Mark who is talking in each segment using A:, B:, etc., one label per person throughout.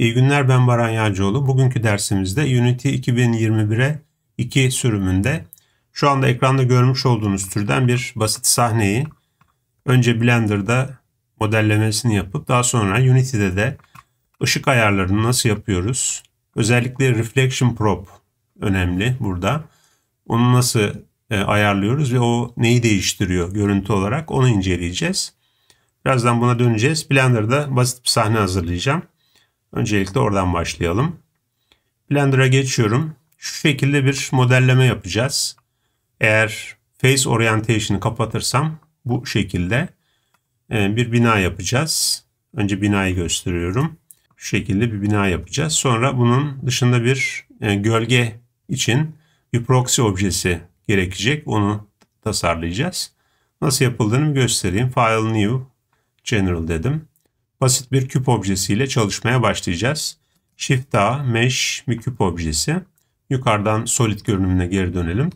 A: İyi günler ben Baran Yağcıoğlu. Bugünkü dersimizde Unity 2021'e 2 sürümünde şu anda ekranda görmüş olduğunuz türden bir basit sahneyi önce Blender'da modellemesini yapıp daha sonra Unity'de de ışık ayarlarını nasıl yapıyoruz? Özellikle reflection prop önemli burada. Onu nasıl e, ayarlıyoruz ve o neyi değiştiriyor görüntü olarak onu inceleyeceğiz. Birazdan buna döneceğiz. Blender'da basit bir sahne hazırlayacağım. Öncelikle oradan başlayalım. Blender'a geçiyorum. Şu şekilde bir modelleme yapacağız. Eğer face orientation'ı kapatırsam bu şekilde e, bir bina yapacağız. Önce binayı gösteriyorum. Şu şekilde bir bina yapacağız. Sonra bunun dışında bir e, gölge için bir proxy objesi gerekecek. Onu tasarlayacağız. Nasıl yapıldığını göstereyim. File New General dedim basit bir küp objesiyle çalışmaya başlayacağız. Shift A, Mesh, bir küp objesi. Yukarıdan solid görünümüne geri dönelim.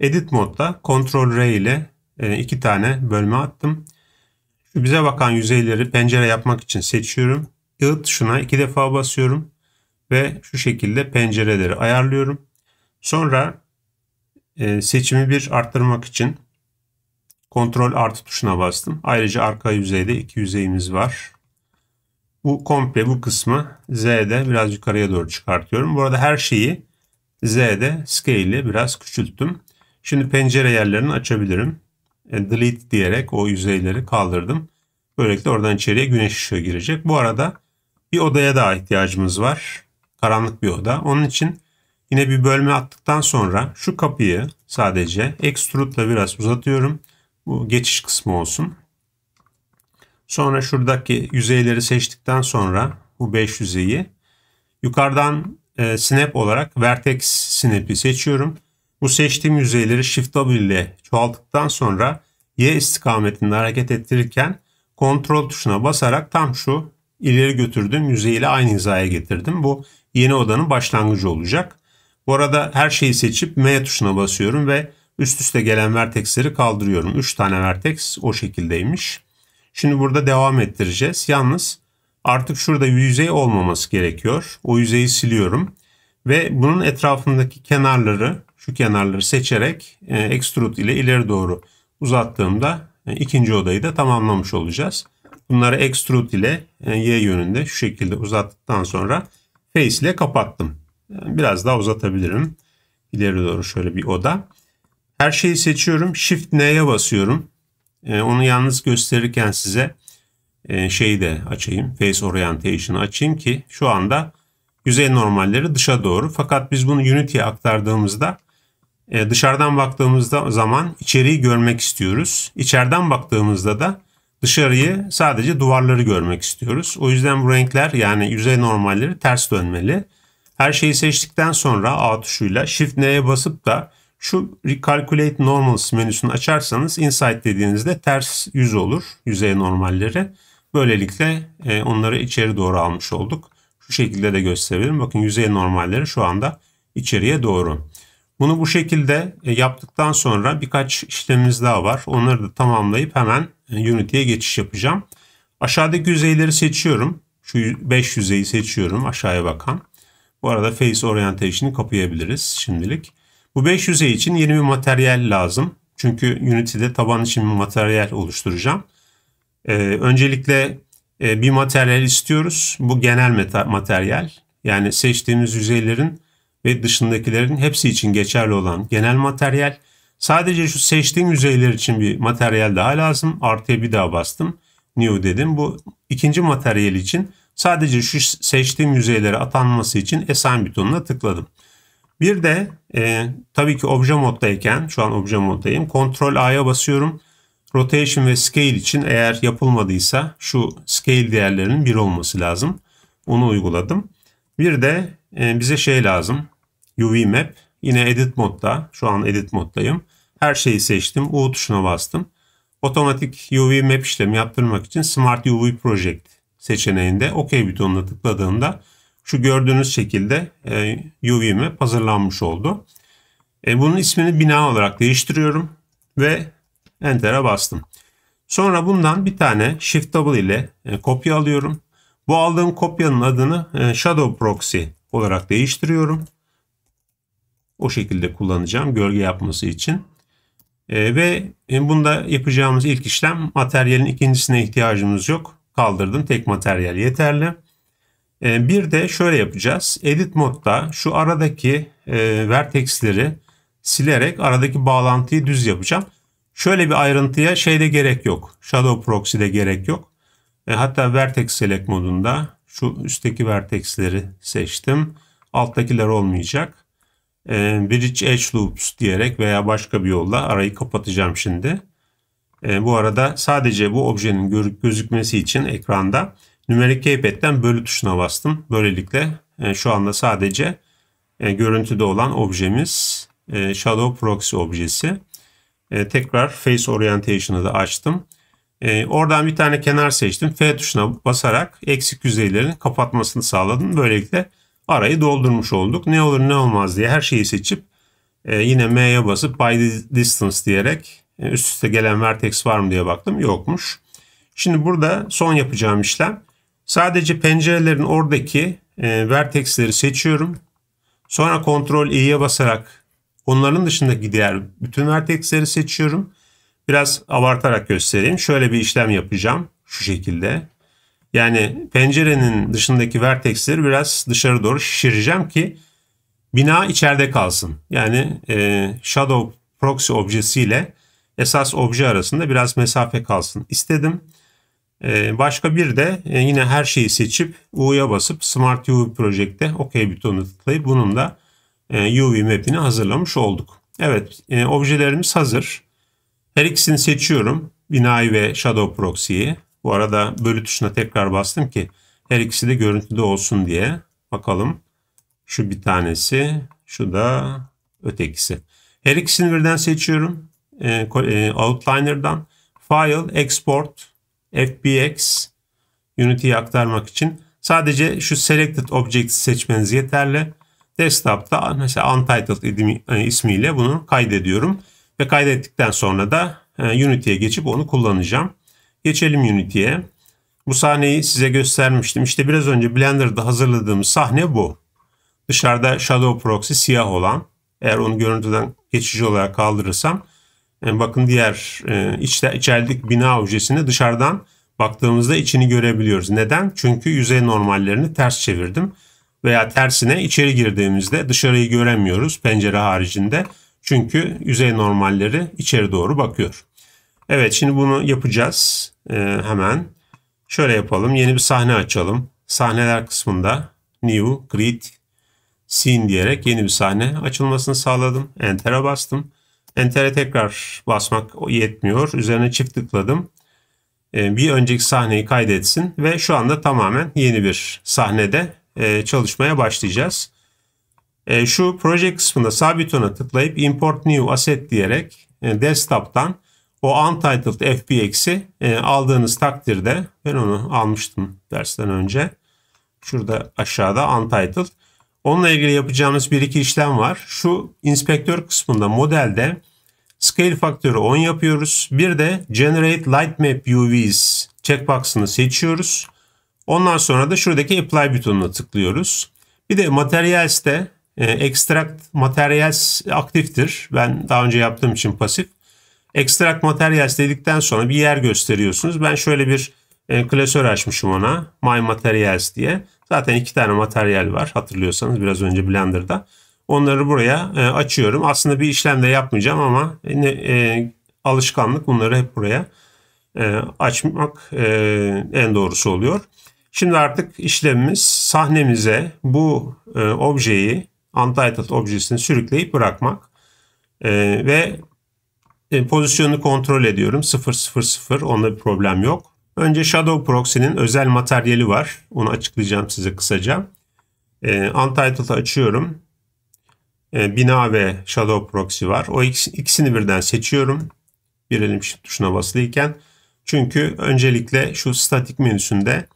A: Edit modda Ctrl R ile e, iki tane bölme attım. Şu bize bakan yüzeyleri pencere yapmak için seçiyorum. I tuşuna iki defa basıyorum ve şu şekilde pencereleri ayarlıyorum. Sonra e, seçimi bir arttırmak için Ctrl artı tuşuna bastım. Ayrıca arka yüzeyde iki yüzeyimiz var bu komple bu kısmı Z'de biraz yukarıya doğru çıkartıyorum. Bu arada her şeyi Z'de scale ile biraz küçülttüm. Şimdi pencere yerlerini açabilirim. E, delete diyerek o yüzeyleri kaldırdım. Böylelikle oradan içeriye güneş ışığı girecek. Bu arada bir odaya daha ihtiyacımız var. Karanlık bir oda. Onun için yine bir bölme attıktan sonra şu kapıyı sadece extrude ile biraz uzatıyorum. Bu geçiş kısmı olsun. Sonra şuradaki yüzeyleri seçtikten sonra bu 5 yüzeyi yukarıdan e, snap olarak vertex snap'i seçiyorum. Bu seçtiğim yüzeyleri Shift W ile çoğalttıktan sonra Y istikametinde hareket ettirirken kontrol tuşuna basarak tam şu ileri götürdüğüm yüzeyle aynı hizaya getirdim. Bu yeni odanın başlangıcı olacak. Bu arada her şeyi seçip M tuşuna basıyorum ve üst üste gelen vertexleri kaldırıyorum. 3 tane vertex o şekildeymiş. Şimdi burada devam ettireceğiz. Yalnız artık şurada yüzey olmaması gerekiyor. O yüzeyi siliyorum. Ve bunun etrafındaki kenarları şu kenarları seçerek e, extrude ile ileri doğru uzattığımda e, ikinci odayı da tamamlamış olacağız. Bunları extrude ile e, y yönünde şu şekilde uzattıktan sonra face ile kapattım. biraz daha uzatabilirim. İleri doğru şöyle bir oda. Her şeyi seçiyorum. Shift N'ye basıyorum. Ee, onu yalnız gösterirken size e, şeyi de açayım. Face Orientation'ı açayım ki şu anda yüzey normalleri dışa doğru. Fakat biz bunu Unity'ye aktardığımızda e, dışarıdan baktığımızda zaman içeriği görmek istiyoruz. İçeriden baktığımızda da dışarıyı sadece duvarları görmek istiyoruz. O yüzden bu renkler yani yüzey normalleri ters dönmeli. Her şeyi seçtikten sonra A tuşuyla Shift N'ye basıp da şu Recalculate Normals menüsünü açarsanız Insight dediğinizde ters yüz olur. Yüzey normalleri. Böylelikle e, onları içeri doğru almış olduk. Şu şekilde de gösterebilirim. Bakın yüzey normalleri şu anda içeriye doğru. Bunu bu şekilde e, yaptıktan sonra birkaç işlemimiz daha var. Onları da tamamlayıp hemen e, Unity'ye geçiş yapacağım. Aşağıdaki yüzeyleri seçiyorum. Şu 5 yüzeyi seçiyorum aşağıya bakan. Bu arada Face Orientation'ı kapayabiliriz şimdilik. Bu 5 yüzey için yeni bir materyal lazım. Çünkü Unity'de taban için bir materyal oluşturacağım. Ee, öncelikle e, bir materyal istiyoruz. Bu genel materyal. Yani seçtiğimiz yüzeylerin ve dışındakilerin hepsi için geçerli olan genel materyal. Sadece şu seçtiğim yüzeyler için bir materyal daha lazım. Artıya bir daha bastım. New dedim. Bu ikinci materyal için sadece şu seçtiğim yüzeylere atanması için Assign butonuna tıkladım. Bir de e, tabii ki obje moddayken şu an obje moddayım. Ctrl A'ya basıyorum. Rotation ve Scale için eğer yapılmadıysa şu Scale değerlerinin 1 olması lazım. Onu uyguladım. Bir de e, bize şey lazım. UV Map. Yine Edit modda. Şu an Edit moddayım. Her şeyi seçtim. U tuşuna bastım. Otomatik UV Map işlemi yaptırmak için Smart UV Project seçeneğinde OK butonuna tıkladığımda şu gördüğünüz şekilde e, UV map hazırlanmış oldu. E, bunun ismini bina olarak değiştiriyorum ve Enter'a bastım. Sonra bundan bir tane Shift Double ile e, kopya alıyorum. Bu aldığım kopyanın adını e, Shadow Proxy olarak değiştiriyorum. O şekilde kullanacağım gölge yapması için. ve bunda yapacağımız ilk işlem materyalin ikincisine ihtiyacımız yok. Kaldırdım tek materyal yeterli. Ee, bir de şöyle yapacağız. Edit modda şu aradaki e, vertexleri silerek aradaki bağlantıyı düz yapacağım. Şöyle bir ayrıntıya şeyde gerek yok. Shadow Proxy'de gerek yok. E, hatta Vertex Select modunda şu üstteki vertexleri seçtim. Alttakiler olmayacak. E, bridge Edge Loops diyerek veya başka bir yolla arayı kapatacağım şimdi. Bu arada sadece bu objenin gözükmesi için ekranda Numerik Keypad'den bölü tuşuna bastım. Böylelikle e, şu anda sadece e, görüntüde olan objemiz e, Shadow Proxy objesi. tekrar Face Orientation'ı da açtım. oradan bir tane kenar seçtim. F tuşuna basarak eksik yüzeylerin kapatmasını sağladım. Böylelikle arayı doldurmuş olduk. Ne olur ne olmaz diye her şeyi seçip yine M'ye basıp by distance diyerek üst üste gelen vertex var mı diye baktım. Yokmuş. Şimdi burada son yapacağım işlem Sadece pencerelerin oradaki e, vertexleri seçiyorum. Sonra kontrol E'ye basarak onların dışındaki diğer bütün vertexleri seçiyorum. Biraz abartarak göstereyim. Şöyle bir işlem yapacağım şu şekilde. Yani pencerenin dışındaki vertexleri biraz dışarı doğru şişireceğim ki bina içeride kalsın. Yani e, shadow proxy objesiyle esas obje arasında biraz mesafe kalsın istedim. Ee, başka bir de e, yine her şeyi seçip U'ya basıp Smart UV Project'te OK butonu tıklayıp bunun da e, UV map'ini hazırlamış olduk. Evet e, objelerimiz hazır. Her ikisini seçiyorum. Binayı ve Shadow Proxy'yi. Bu arada bölü tuşuna tekrar bastım ki her ikisi de görüntüde olsun diye. Bakalım. Şu bir tanesi, şu da ötekisi. Her ikisini birden seçiyorum. Outliner'dan File, Export, FBX Unity'ye aktarmak için sadece şu Selected Object'i seçmeniz yeterli. Desktop'ta mesela Untitled e, ismiyle bunu kaydediyorum. Ve kaydettikten sonra da e, Unity'ye geçip onu kullanacağım. Geçelim Unity'ye. Bu sahneyi size göstermiştim. İşte biraz önce Blender'da hazırladığımız sahne bu. Dışarıda Shadow Proxy siyah olan. Eğer onu görüntüden geçici olarak kaldırırsam e, bakın diğer e, içte, içerideki bina objesini dışarıdan baktığımızda içini görebiliyoruz. Neden? Çünkü yüzey normallerini ters çevirdim. Veya tersine içeri girdiğimizde dışarıyı göremiyoruz pencere haricinde. Çünkü yüzey normalleri içeri doğru bakıyor. Evet şimdi bunu yapacağız ee, hemen. Şöyle yapalım yeni bir sahne açalım. Sahneler kısmında New Grid Scene diyerek yeni bir sahne açılmasını sağladım. Enter'a bastım. Enter'e tekrar basmak yetmiyor. Üzerine çift tıkladım. Ee, bir önceki sahneyi kaydetsin ve şu anda tamamen yeni bir sahnede e, çalışmaya başlayacağız. E, şu proje kısmında sağ butona tıklayıp import new asset diyerek e, desktop'tan o untitled fbx'i aldığınız takdirde ben onu almıştım dersten önce. Şurada aşağıda untitled. Onunla ilgili yapacağımız bir iki işlem var. Şu inspektör kısmında modelde Scale faktörü 10 yapıyoruz. Bir de Generate Light Map UVs checkbox'ını seçiyoruz. Ondan sonra da şuradaki Apply butonuna tıklıyoruz. Bir de Materials'te e, Extract Materials aktiftir. Ben daha önce yaptığım için pasif. Extract Materials dedikten sonra bir yer gösteriyorsunuz. Ben şöyle bir e, klasör açmışım ona. My Materials diye. Zaten iki tane materyal var hatırlıyorsanız biraz önce Blender'da. Onları buraya e, açıyorum. Aslında bir işlem de yapmayacağım ama e, e, alışkanlık bunları hep buraya e, açmak e, en doğrusu oluyor. Şimdi artık işlemimiz sahnemize bu e, objeyi, untitled objesini sürükleyip bırakmak e, ve e, pozisyonu kontrol ediyorum. 0 0 0 onda bir problem yok. Önce Shadow Proxy'nin özel materyali var. Onu açıklayacağım size kısaca. E, Untitled'ı açıyorum. E, bina ve shadow proxy var. O ikisini birden seçiyorum. Bir elim shift tuşuna basılıyken. Çünkü öncelikle şu statik menüsünde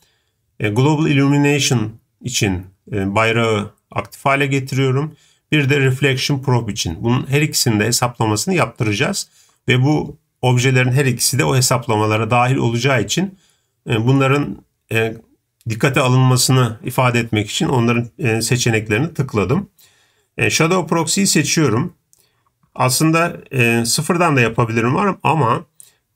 A: e, global illumination için e, bayrağı aktif hale getiriyorum. Bir de reflection probe için. Bunun her ikisinin de hesaplamasını yaptıracağız. Ve bu objelerin her ikisi de o hesaplamalara dahil olacağı için bunların dikkate alınmasını ifade etmek için onların seçeneklerini tıkladım. E, Shadow Proxy'yi seçiyorum. Aslında e, sıfırdan da yapabilirim var ama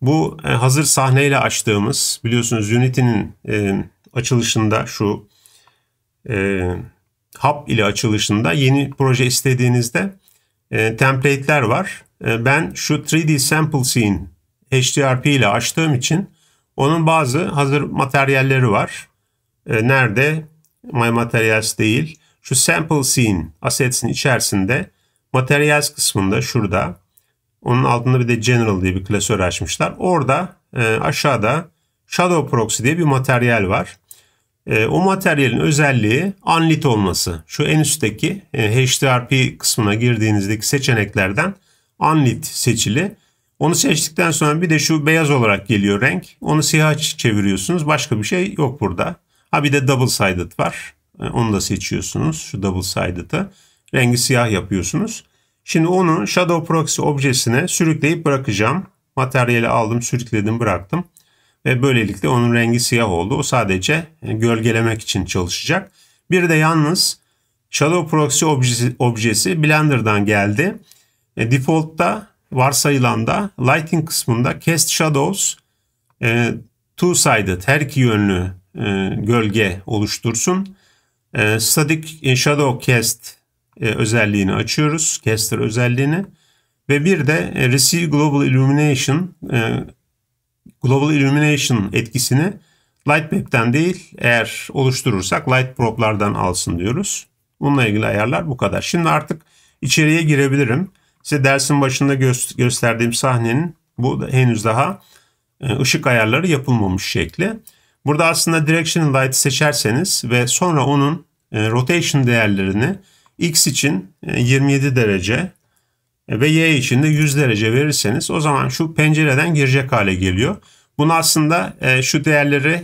A: bu e, hazır sahneyle açtığımız biliyorsunuz Unity'nin e, açılışında şu e, hub ile açılışında yeni proje istediğinizde e, template'ler var. E, ben şu 3D sample scene HDRP ile açtığım için onun bazı hazır materyalleri var. E, nerede? My Materials değil şu sample scene assets'in içerisinde materials kısmında şurada onun altında bir de general diye bir klasör açmışlar. Orada e, aşağıda shadow proxy diye bir materyal var. E, o materyalin özelliği unlit olması. Şu en üstteki e, HTRP kısmına girdiğinizdeki seçeneklerden unlit seçili. Onu seçtikten sonra bir de şu beyaz olarak geliyor renk. Onu siyah çeviriyorsunuz. Başka bir şey yok burada. Ha bir de double sided var. E, onu da seçiyorsunuz şu double sided'ı. Rengi siyah yapıyorsunuz. Şimdi onu Shadow Proxy objesine sürükleyip bırakacağım. Materyali aldım, sürükledim, bıraktım. Ve böylelikle onun rengi siyah oldu. O sadece e, gölgelemek için çalışacak. Bir de yalnız Shadow Proxy objesi, objesi Blender'dan geldi. E, default'ta da Lighting kısmında Cast Shadows e, two-sided her iki yönlü gölge oluştursun. Ee, static e, Shadow Cast e, özelliğini açıyoruz. Caster özelliğini. Ve bir de e, Receive Global Illumination Global Illumination etkisini Lightmap'ten değil eğer oluşturursak Light Probe'lardan alsın diyoruz. Bununla ilgili ayarlar bu kadar. Şimdi artık içeriye girebilirim. Size dersin başında gö- gösterdiğim sahnenin bu henüz daha ışık ayarları yapılmamış şekli. Burada aslında Direction Light seçerseniz ve sonra onun e, rotation değerlerini X için 27 e, derece e, ve Y için de 100 derece verirseniz o zaman şu pencereden girecek hale geliyor. Bunu aslında şu değerleri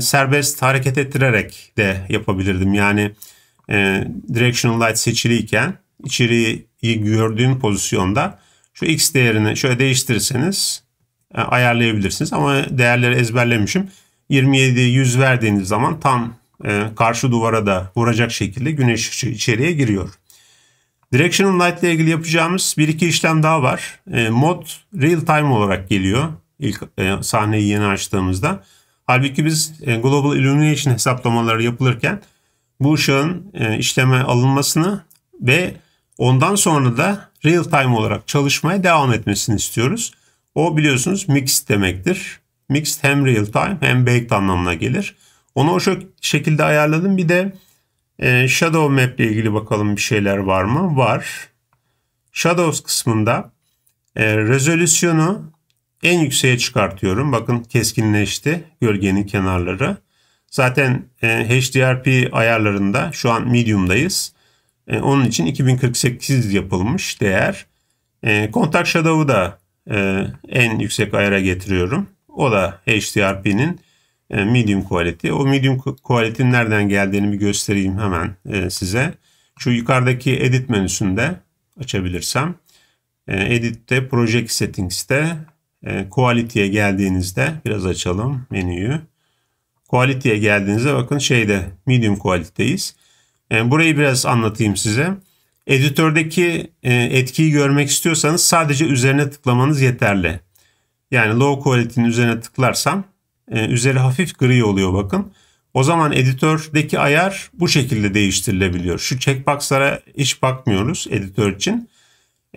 A: serbest hareket ettirerek de yapabilirdim. Yani Directional Light seçiliyken içeriği gördüğün pozisyonda şu X değerini şöyle değiştirirseniz ayarlayabilirsiniz. Ama değerleri ezberlemişim. 27 100 verdiğiniz zaman tam e, karşı duvara da vuracak şekilde güneş ışığı içeriye giriyor. Directional Light ile ilgili yapacağımız bir iki işlem daha var. E, mod real time olarak geliyor ilk e, sahneyi yeni açtığımızda. Halbuki biz e, Global Illumination hesaplamaları yapılırken bu ışığın e, işleme alınmasını ve ondan sonra da real time olarak çalışmaya devam etmesini istiyoruz. O biliyorsunuz mix demektir. Mixed hem real time hem baked anlamına gelir. Onu o şekilde ayarladım. Bir de e, Shadow Map ile ilgili bakalım bir şeyler var mı? Var. Shadows kısmında e, rezolüsyonu en yükseğe çıkartıyorum. Bakın keskinleşti gölgenin kenarları. Zaten e, HDRP ayarlarında şu an medium'dayız. E, onun için 2048 yapılmış değer. E, Contact Shadow'u da e, en yüksek ayara getiriyorum. O da HDRP'nin e, medium quality. O medium quality'nin nereden geldiğini bir göstereyim hemen e, size. Şu yukarıdaki edit menüsünde açabilirsem e, edit'te project settings'te quality'ye geldiğinizde biraz açalım menüyü. Quality'ye geldiğinizde bakın şeyde medium quality'deyiz. Burayı biraz anlatayım size. Editördeki etkiyi görmek istiyorsanız sadece üzerine tıklamanız yeterli. Yani low quality'nin üzerine tıklarsam e, üzeri hafif gri oluyor bakın. O zaman editördeki ayar bu şekilde değiştirilebiliyor. Şu checkbox'lara hiç bakmıyoruz editör için.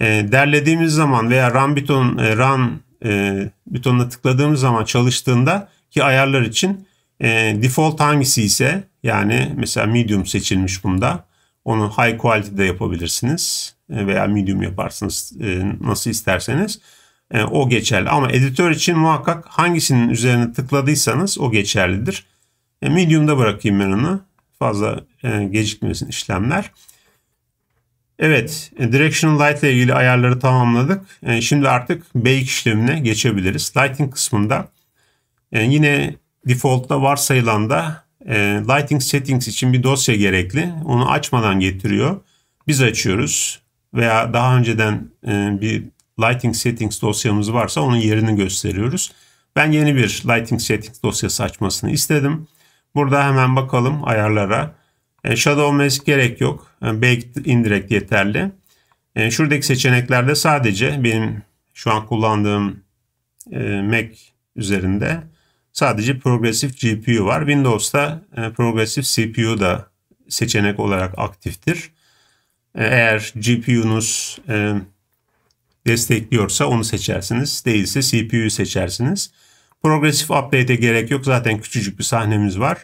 A: E, derlediğimiz zaman veya run, buton, e, run e, butonuna tıkladığımız zaman çalıştığında ki ayarlar için e, default hangisi ise yani mesela medium seçilmiş bunda. Onu high quality'de yapabilirsiniz e, veya medium yaparsınız e, nasıl isterseniz e, o geçerli. Ama editör için muhakkak hangisinin üzerine tıkladıysanız o geçerlidir. E, Medium'da bırakayım ben onu. Fazla e, gecikmesin işlemler. Evet, e, Directional Light ile ilgili ayarları tamamladık. E, şimdi artık Bake işlemine geçebiliriz. Lighting kısmında e, yine default'ta varsayılan da Lighting Settings için bir dosya gerekli. Onu açmadan getiriyor. Biz açıyoruz veya daha önceden bir Lighting Settings dosyamız varsa onun yerini gösteriyoruz. Ben yeni bir Lighting Settings dosyası açmasını istedim. Burada hemen bakalım ayarlara. E, Shadow Mask gerek yok. E, Baked Indirect yeterli. E, şuradaki seçeneklerde sadece benim şu an kullandığım e, Mac üzerinde sadece progressive GPU var. Windows'ta e, progresif CPU da seçenek olarak aktiftir. E, eğer GPU'nuz e, destekliyorsa onu seçersiniz. Değilse CPU'yu seçersiniz. Progressive update'e gerek yok. Zaten küçücük bir sahnemiz var.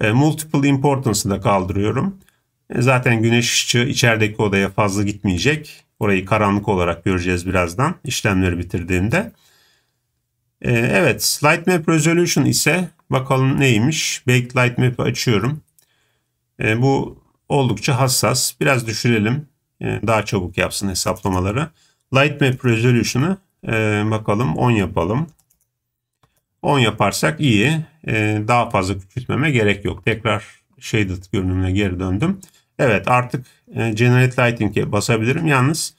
A: E, multiple importance'ı da kaldırıyorum. E, zaten güneş ışığı içerideki odaya fazla gitmeyecek. Orayı karanlık olarak göreceğiz birazdan işlemleri bitirdiğimde. E, evet lightmap Resolution ise bakalım neymiş. Baked Light açıyorum. bu oldukça hassas. Biraz düşürelim. daha çabuk yapsın hesaplamaları. Lightmap Resolution'u e, bakalım 10 yapalım. 10 yaparsak iyi. E, daha fazla küçültmeme gerek yok. Tekrar shaded görünümüne geri döndüm. Evet artık e, Generate Lighting'e basabilirim. Yalnız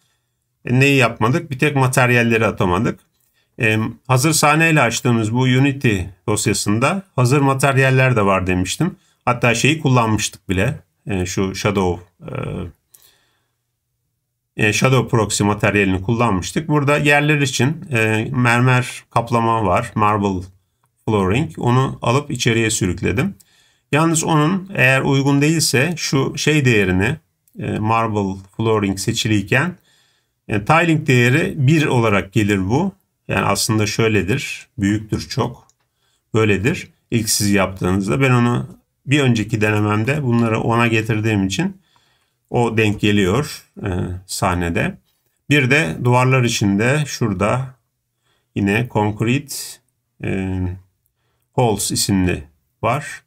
A: e, neyi yapmadık? Bir tek materyalleri atamadık. E, hazır sahneyle açtığımız bu Unity dosyasında hazır materyaller de var demiştim. Hatta şeyi kullanmıştık bile. E, şu Shadow e, e, shadow Proxy materyalini kullanmıştık. Burada yerler için e, mermer kaplama var. Marble flooring. Onu alıp içeriye sürükledim. Yalnız onun eğer uygun değilse şu şey değerini e, marble flooring seçiliyken tiling değeri 1 olarak gelir bu. Yani aslında şöyledir. Büyüktür çok. Böyledir. İlk siz yaptığınızda ben onu bir önceki denememde bunları 10'a getirdiğim için o denk geliyor e, sahnede. Bir de duvarlar içinde şurada yine Concrete e, Holes isimli var.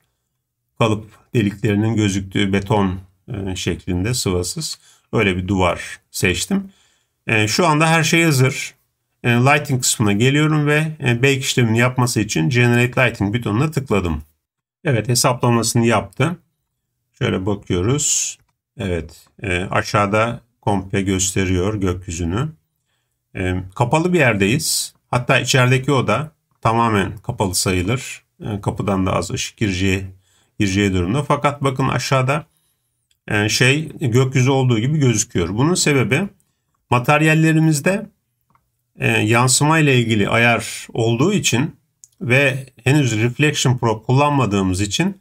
A: Kalıp deliklerinin gözüktüğü beton e, şeklinde sıvasız. Öyle bir duvar seçtim. E, şu anda her şey hazır. E, lighting kısmına geliyorum ve e, bake işlemini yapması için Generate Lighting butonuna tıkladım. Evet hesaplamasını yaptı. Şöyle bakıyoruz. Evet e, aşağıda komple gösteriyor gökyüzünü. E, kapalı bir yerdeyiz. Hatta içerideki oda tamamen kapalı sayılır. E, kapıdan da az ışık gireceği, gireceği durumda. Fakat bakın aşağıda e, şey gökyüzü olduğu gibi gözüküyor. Bunun sebebi materyallerimizde e, yansıma ile ilgili ayar olduğu için ve henüz reflection Pro kullanmadığımız için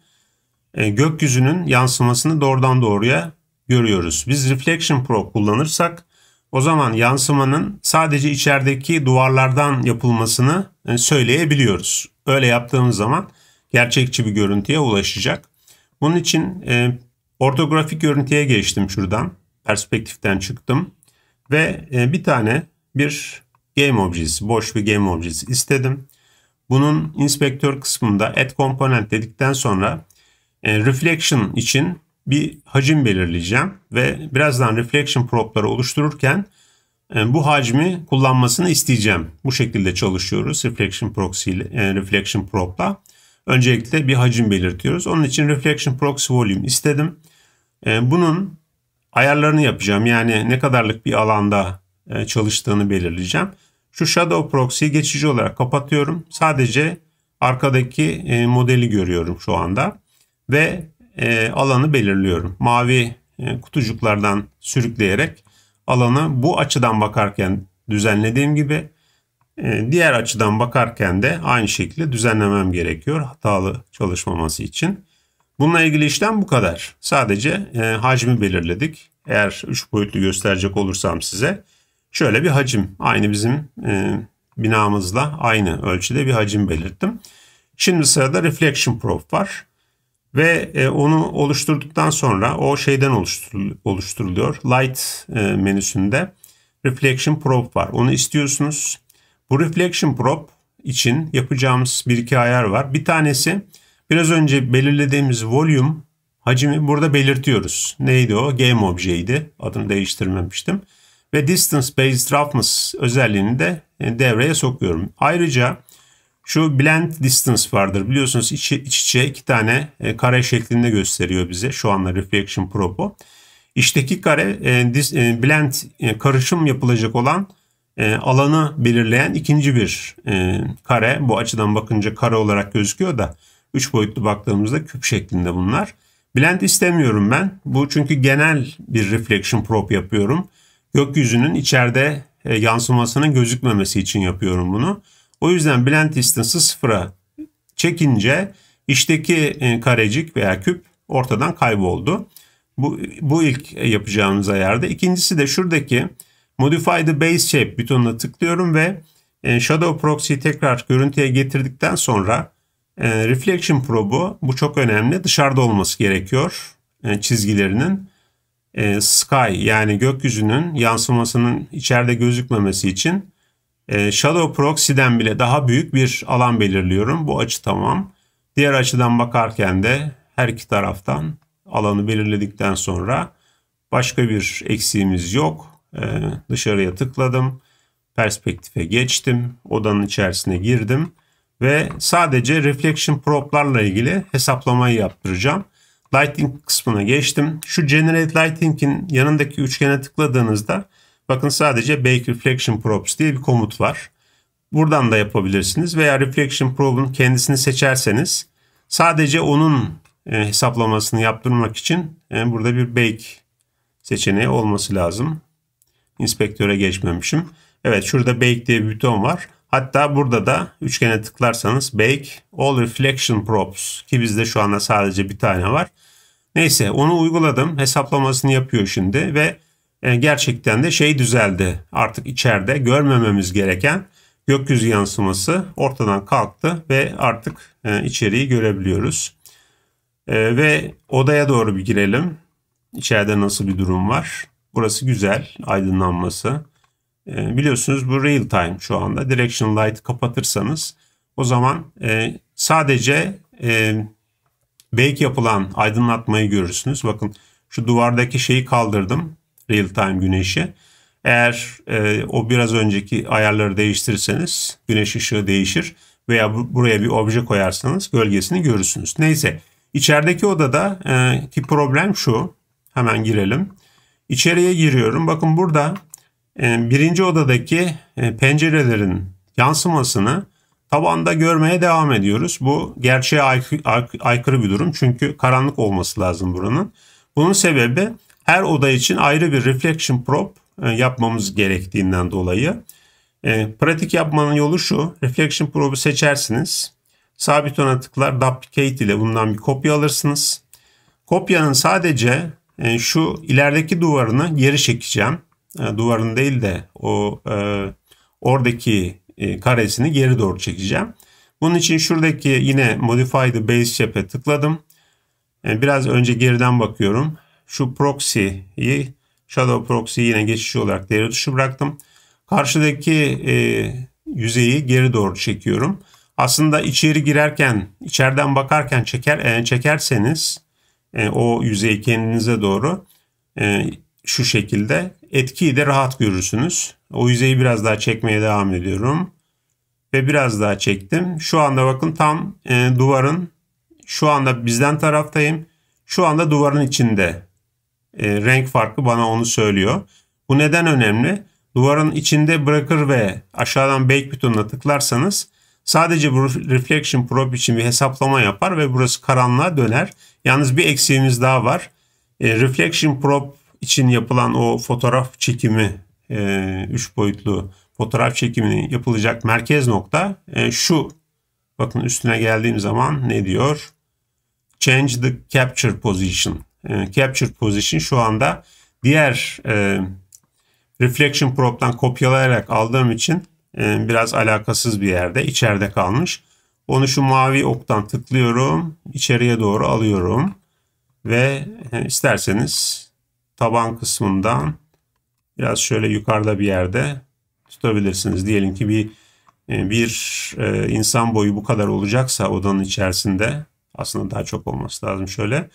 A: e, gökyüzünün yansımasını doğrudan doğruya görüyoruz. Biz Reflection Pro kullanırsak o zaman yansımanın sadece içerideki duvarlardan yapılmasını e, söyleyebiliyoruz. Öyle yaptığımız zaman gerçekçi bir görüntüye ulaşacak. Bunun için e, ortografik görüntüye geçtim şuradan. Perspektiften çıktım. Ve e, bir tane bir game objesi, boş bir game objesi istedim. Bunun inspektör kısmında add component dedikten sonra e, reflection için bir hacim belirleyeceğim ve birazdan reflection propları oluştururken e, bu hacmi kullanmasını isteyeceğim. Bu şekilde çalışıyoruz reflection proxy ile e, reflection prop'la. Öncelikle bir hacim belirtiyoruz. Onun için reflection proxy volume istedim. E, bunun ayarlarını yapacağım. Yani ne kadarlık bir alanda çalıştığını belirleyeceğim. Şu shadow proxy'yi geçici olarak kapatıyorum. Sadece arkadaki modeli görüyorum şu anda. Ve e, alanı belirliyorum. Mavi e, kutucuklardan sürükleyerek alanı bu açıdan bakarken düzenlediğim gibi e, diğer açıdan bakarken de aynı şekilde düzenlemem gerekiyor hatalı çalışmaması için. Bununla ilgili işlem bu kadar. Sadece e, hacmi belirledik. Eğer 3 boyutlu gösterecek olursam size şöyle bir hacim. Aynı bizim e, binamızla aynı ölçüde bir hacim belirttim. Şimdi sırada reflection probe var. Ve e, onu oluşturduktan sonra o şeyden oluşturuluyor. Light e, menüsünde Reflection Probe var. Onu istiyorsunuz. Bu Reflection Probe için yapacağımız bir iki ayar var. Bir tanesi biraz önce belirlediğimiz volume hacmi burada belirtiyoruz. Neydi o? Game objeydi. Adını değiştirmemiştim. Ve Distance Based Roughness özelliğini de e, devreye sokuyorum. Ayrıca şu blend distance vardır. Biliyorsunuz iç, iç içe iki tane e, kare şeklinde gösteriyor bize şu anda reflection probe. İçteki kare e, dis, e, blend e, karışım yapılacak olan e, alanı belirleyen ikinci bir e, kare. Bu açıdan bakınca kare olarak gözüküyor da üç boyutlu baktığımızda küp şeklinde bunlar. Blend istemiyorum ben. Bu çünkü genel bir reflection probe yapıyorum. Gökyüzünün içeride e, yansımasının gözükmemesi için yapıyorum bunu. O yüzden blend distance'ı sıfıra çekince içteki e, karecik veya küp ortadan kayboldu. Bu, bu ilk yapacağımız ayarda. İkincisi de şuradaki Modify the Base Shape butonuna tıklıyorum ve e, Shadow Proxy'yi tekrar görüntüye getirdikten sonra e, Reflection Probe'u bu çok önemli dışarıda olması gerekiyor çizgilerinin. Sky yani gökyüzünün yansımasının içeride gözükmemesi için ee, shadow Proxy'den bile daha büyük bir alan belirliyorum. Bu açı tamam. Diğer açıdan bakarken de her iki taraftan alanı belirledikten sonra başka bir eksiğimiz yok. Ee, dışarıya tıkladım. Perspektife geçtim. Odanın içerisine girdim. Ve sadece reflection proplarla ilgili hesaplamayı yaptıracağım. Lighting kısmına geçtim. Şu Generate Lighting'in yanındaki üçgene tıkladığınızda Bakın sadece Bake Reflection Props diye bir komut var. Buradan da yapabilirsiniz veya Reflection Probe'un kendisini seçerseniz sadece onun e, hesaplamasını yaptırmak için e, burada bir Bake seçeneği olması lazım. İnspektöre geçmemişim. Evet şurada Bake diye bir buton var. Hatta burada da üçgene tıklarsanız Bake All Reflection Props ki bizde şu anda sadece bir tane var. Neyse onu uyguladım. Hesaplamasını yapıyor şimdi ve e, gerçekten de şey düzeldi. Artık içeride görmememiz gereken gökyüzü yansıması ortadan kalktı ve artık e, içeriği görebiliyoruz. E, ve odaya doğru bir girelim. İçeride nasıl bir durum var? Burası güzel aydınlanması. biliyorsunuz bu real time şu anda. Direction light kapatırsanız o zaman sadece bake yapılan aydınlatmayı görürsünüz. Bakın şu duvardaki şeyi kaldırdım real time güneşe. Eğer e, o biraz önceki ayarları değiştirirseniz güneş ışığı değişir veya bu, buraya bir obje koyarsanız gölgesini görürsünüz. Neyse içerideki odada e, ki problem şu hemen girelim. İçeriye giriyorum. Bakın burada e, birinci odadaki e, pencerelerin yansımasını tabanda görmeye devam ediyoruz. Bu gerçeğe aykırı, aykırı bir durum çünkü karanlık olması lazım buranın. Bunun sebebi her oda için ayrı bir reflection probe e, yapmamız gerektiğinden dolayı. E, pratik yapmanın yolu şu. Reflection probe'u seçersiniz. Sabit ona tıklar duplicate ile bundan bir kopya alırsınız. Kopyanın sadece e, şu ilerideki duvarını geri çekeceğim. Duvarın değil de o oradaki karesini geri doğru çekeceğim. Bunun için şuradaki yine Modify the Base Shape'e tıkladım. Biraz önce geriden bakıyorum şu proxy'yi shadow proxy yine geçici olarak devre dışı bıraktım. Karşıdaki e, yüzeyi geri doğru çekiyorum. Aslında içeri girerken, içeriden bakarken çeker e, çekerseniz e, o yüzeyi kendinize doğru e, şu şekilde etkiyi de rahat görürsünüz. O yüzeyi biraz daha çekmeye devam ediyorum. Ve biraz daha çektim. Şu anda bakın tam e, duvarın şu anda bizden taraftayım. Şu anda duvarın içinde e, renk farkı bana onu söylüyor. Bu neden önemli? Duvarın içinde bırakır ve aşağıdan Bake butonuna tıklarsanız sadece bu Reflection Probe için bir hesaplama yapar ve burası karanlığa döner. Yalnız bir eksiğimiz daha var. E, reflection Probe için yapılan o fotoğraf çekimi, e, üç boyutlu fotoğraf çekimini yapılacak merkez nokta e, şu. Bakın üstüne geldiğim zaman ne diyor? Change the capture position e, capture position şu anda diğer e, reflection prop'tan kopyalayarak aldığım için e, biraz alakasız bir yerde içeride kalmış. Onu şu mavi oktan tıklıyorum. içeriye doğru alıyorum. Ve e, isterseniz taban kısmından biraz şöyle yukarıda bir yerde tutabilirsiniz. Diyelim ki bir e, bir e, insan boyu bu kadar olacaksa odanın içerisinde aslında daha çok olması lazım şöyle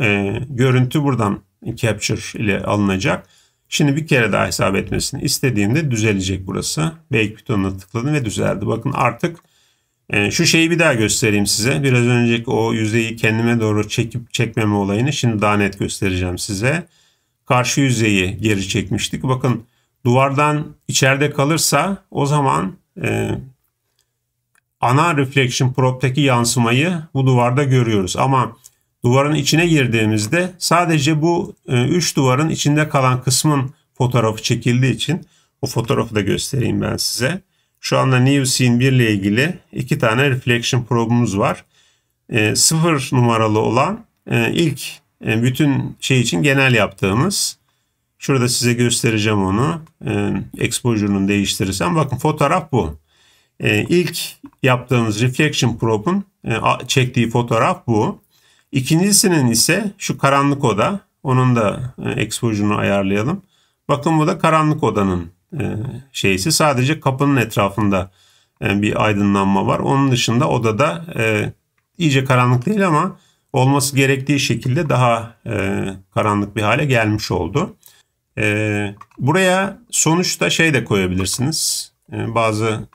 A: e, görüntü buradan capture ile alınacak. Şimdi bir kere daha hesap etmesini istediğimde düzelecek burası. Back butonuna tıkladım ve düzeldi. Bakın artık e, şu şeyi bir daha göstereyim size. Biraz önceki o yüzeyi kendime doğru çekip çekmeme olayını şimdi daha net göstereceğim size. Karşı yüzeyi geri çekmiştik. Bakın duvardan içeride kalırsa o zaman e, ana reflection prop'taki yansımayı bu duvarda görüyoruz. Ama duvarın içine girdiğimizde sadece bu e, üç duvarın içinde kalan kısmın fotoğrafı çekildiği için o fotoğrafı da göstereyim ben size. Şu anda New Scene 1 ile ilgili iki tane reflection probumuz var. E, sıfır numaralı olan e, ilk e, bütün şey için genel yaptığımız. Şurada size göstereceğim onu. E, exposure'unu değiştirirsem. Bakın fotoğraf bu. E, ilk yaptığımız reflection probun e, çektiği fotoğraf bu. İkincisinin ise şu karanlık oda. Onun da e, exposure'unu ayarlayalım. Bakın bu da karanlık odanın e, şeysi. Sadece kapının etrafında e, bir aydınlanma var. Onun dışında odada iyice karanlık değil ama olması gerektiği şekilde daha karanlık bir hale gelmiş oldu. Buraya sonuçta şey de koyabilirsiniz. Bazı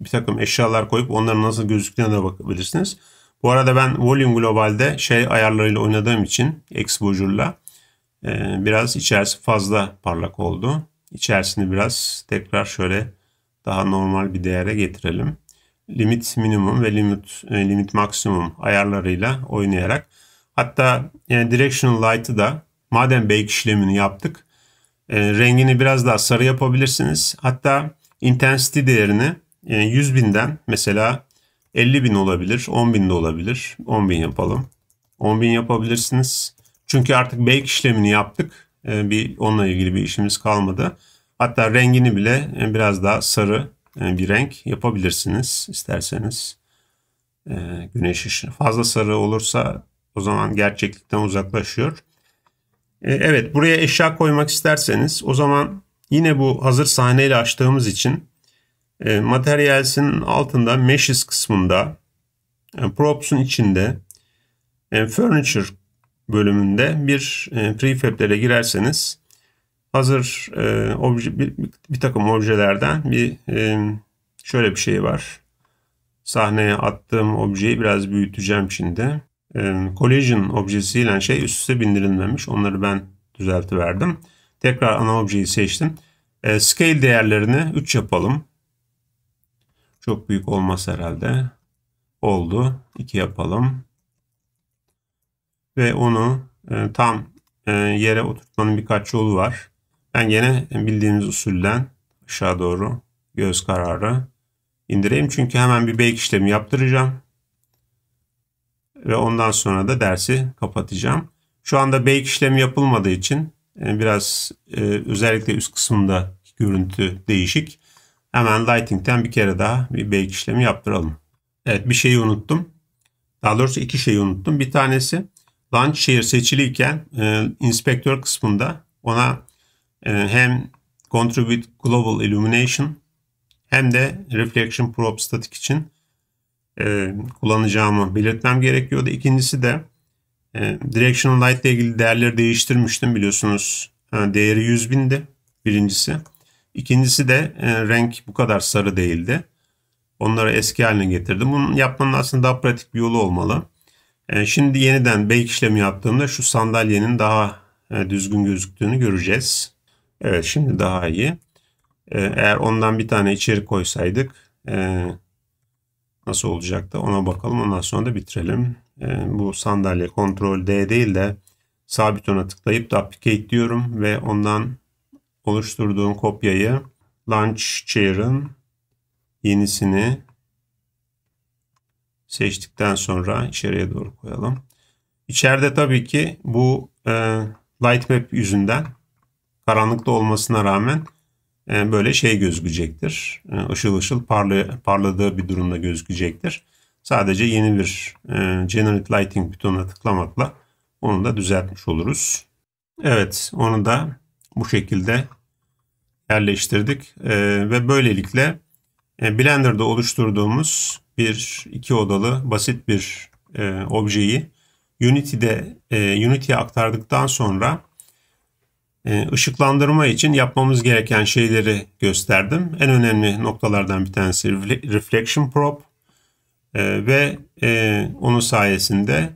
A: bir takım eşyalar koyup onların nasıl gözüktüğüne de bakabilirsiniz. Bu arada ben Volume Global'de şey ayarlarıyla oynadığım için Exposure'la e, biraz içerisi fazla parlak oldu. İçerisini biraz tekrar şöyle daha normal bir değere getirelim. Limit minimum ve limit e, limit maksimum ayarlarıyla oynayarak hatta yani e, directional light'ı da madem bake işlemini yaptık e, rengini biraz daha sarı yapabilirsiniz. Hatta intensity değerini yani 100 binden mesela 50 bin olabilir, 10 bin de olabilir. 10 bin yapalım. 10 bin yapabilirsiniz. Çünkü artık bake işlemini yaptık. Ee, bir onunla ilgili bir işimiz kalmadı. Hatta rengini bile e, biraz daha sarı e, bir renk yapabilirsiniz isterseniz. Ee, güneş ışığı fazla sarı olursa o zaman gerçeklikten uzaklaşıyor. Ee, evet buraya eşya koymak isterseniz o zaman yine bu hazır sahneyle açtığımız için e, Materials'in altında Meshes kısmında e, Props'un içinde e, Furniture bölümünde bir e, prefablere girerseniz hazır e, obje, bir, bir takım objelerden bir e, şöyle bir şey var. Sahneye attığım objeyi biraz büyüteceğim şimdi. E, collision objesiyle şey üst üste bindirilmemiş. Onları ben düzeltiverdim. Tekrar ana objeyi seçtim. E, scale değerlerini 3 yapalım. Çok büyük olmaz herhalde. Oldu. 2 yapalım. Ve onu e, tam e, yere oturtmanın birkaç yolu var. Ben yine bildiğimiz usulden aşağı doğru göz kararı indireyim. Çünkü hemen bir bake işlemi yaptıracağım. Ve ondan sonra da dersi kapatacağım. Şu anda bake işlemi yapılmadığı için e, biraz e, özellikle üst kısımda görüntü değişik. Hemen Lighting'den bir kere daha bir bake işlemi yaptıralım. Evet bir şeyi unuttum. Daha doğrusu iki şeyi unuttum. Bir tanesi launch share seçiliyken e, inspektör kısmında ona e, hem contribute global illumination hem de reflection probe static için e, kullanacağımı belirtmem gerekiyordu. İkincisi de e, directional light ile ilgili değerleri değiştirmiştim biliyorsunuz. Ha, e, değeri 100.000'di birincisi. İkincisi de e, renk bu kadar sarı değildi. Onları eski haline getirdim. Bunun yapmanın aslında daha pratik bir yolu olmalı. E, şimdi yeniden bake işlemi yaptığımda şu sandalyenin daha e, düzgün gözüktüğünü göreceğiz. Evet şimdi daha iyi. E, eğer ondan bir tane içeri koysaydık e, nasıl olacaktı ona bakalım. Ondan sonra da bitirelim. E, bu sandalye kontrol D değil de sabit ona tıklayıp da applicate diyorum ve ondan oluşturduğum kopyayı Launch Chair'ın yenisini seçtikten sonra içeriye doğru koyalım. İçeride tabii ki bu e, Lightmap yüzünden karanlıkta olmasına rağmen e, böyle şey gözükecektir. E, ışıl ışıl parla, parladığı bir durumda gözükecektir. Sadece yeni bir e, Generate Lighting butonuna tıklamakla onu da düzeltmiş oluruz. Evet onu da bu şekilde yerleştirdik e, ve böylelikle e, Blender'da oluşturduğumuz bir iki odalı basit bir e, objeyi Unity'de e, Unity'ye aktardıktan sonra e, ışıklandırma için yapmamız gereken şeyleri gösterdim. En önemli noktalardan bir tanesi Reflection Prop e, ve e, onun sayesinde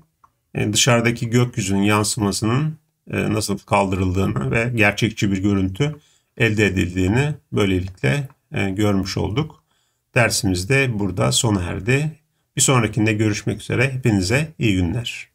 A: e, dışarıdaki gökyüzünün yansımasının e, nasıl kaldırıldığını ve gerçekçi bir görüntü elde edildiğini böylelikle e, görmüş olduk. Dersimiz de burada sona erdi. Bir sonrakinde görüşmek üzere. Hepinize iyi günler.